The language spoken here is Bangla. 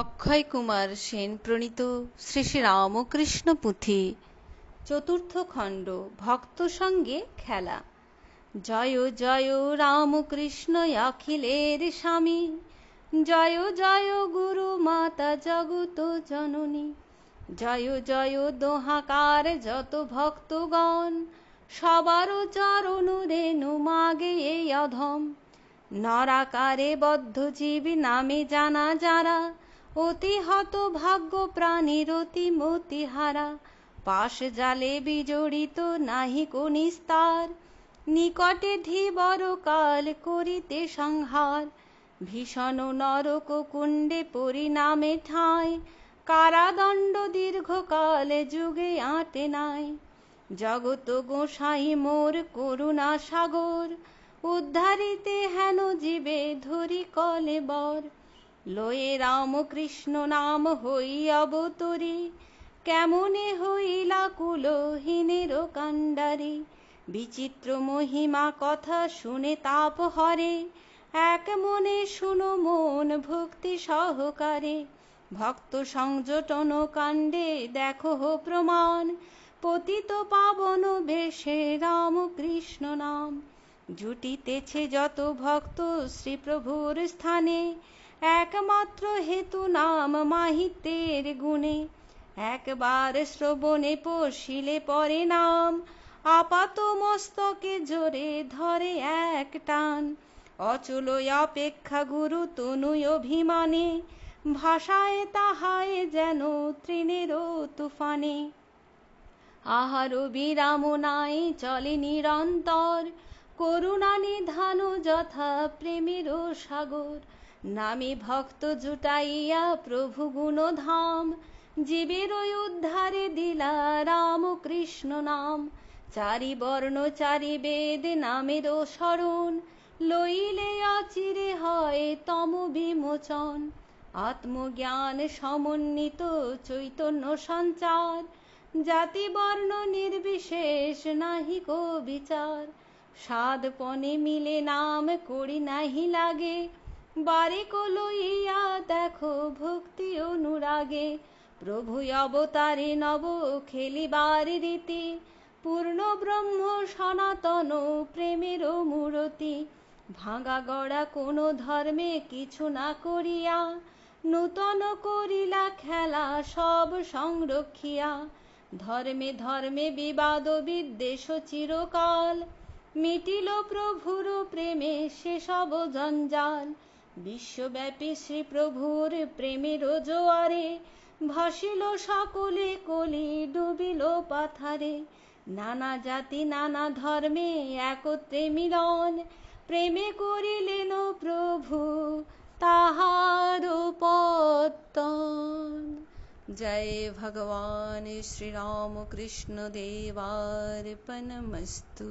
অক্ষয় কুমার সেন প্রণীত শ্রী শ্রী রামকৃষ্ণ পুঁথি চতুর্থ খণ্ড ভক্ত সঙ্গে খেলা জয় জয় রামকৃষ্ণ অখিলের স্বামী জয় জয় গুরু মাতা জগত জননী জয় জয় দোহাকার যত ভক্তগণ সবার চরণ রেণু মাগে এই অধম নরাকারে বদ্ধজীবী নামে জানা যারা অতি হত ভাগ্য প্রাণীর অতি মতিহারা পাশ জালে বিজড়িত নাহি কনিস্তার নিকটে ধীবর কাল করিতে সংহার ভীষণ নরক কুণ্ডে পরিণামে ঠাঁই কারাদণ্ড দীর্ঘকাল যুগে আটে নাই জগত গোসাই মোর করুণা সাগর উদ্ধারিতে হেন জীবে ধরি কলে বর লয়ে রামকৃষ্ণ নাম হই অবতরী কেমনে হইলা কুলহীনের কাণ্ডারে বিচিত্র মহিমা কথা শুনে তাপ হরে এক মনে শুনো মন ভক্তি সহকারে ভক্ত সংযটন কাণ্ডে দেখো প্রমাণ পতিত পাবন বেশে রাম কৃষ্ণ নাম জুটিতেছে যত ভক্ত শ্রীপ্রভুর স্থানে একমাত্র হেতু নাম মাহিতের গুণে একবার শ্রবণে পশিলে পরে নাম আপাত মস্তকে জোরে ধরে এক টান অচলয় অপেক্ষা গুরু তনু অভিমানে ভাষায় তাহায় যেন তৃণের তুফানে আহার বিরাম নাই চলে নিরন্তর করুণা নিধান যথা প্রেমের সাগর নামে ভক্ত জুটাইয়া প্রভু গুণধাম জীবের উদ্ধারে দিলা রাম কৃষ্ণ নাম চারি বর্ণ চারি বেদ নামের স্মরণ লইলে অচিরে হয় তম বিমোচন আত্মজ্ঞান সমন্বিত চৈতন্য সঞ্চার জাতি বর্ণ নির্বিশেষ নাহি কবিচার বিচার সাধপনে মিলে নাম করি নাহি লাগে বারিক লইয়া দেখো ভক্তি অনুরাগে প্রভু অবতারে নব খেলিবার রীতি পূর্ণ ব্রহ্ম সনাতন প্রেমের মূরতি ভাঙা গড়া কোন ধর্মে কিছু না করিয়া নূতন করিলা খেলা সব সংরক্ষিয়া ধর্মে ধর্মে বিবাদ বিদ্বেষ চিরকাল মিটিল প্রভুর প্রেমে সেসব জঞ্জাল বিশ্বব্যাপী শ্রীপ্রভুর প্রেমের জোয়ারে ভাসিল সকলে কলি ডুবিল পাথারে নানা জাতি নানা ধর্মে একত্রে মিলন প্রেমে করিলেন প্রভু তাহার পত্তন জয় ভগবান কৃষ্ণ দেবার্পণমস্তু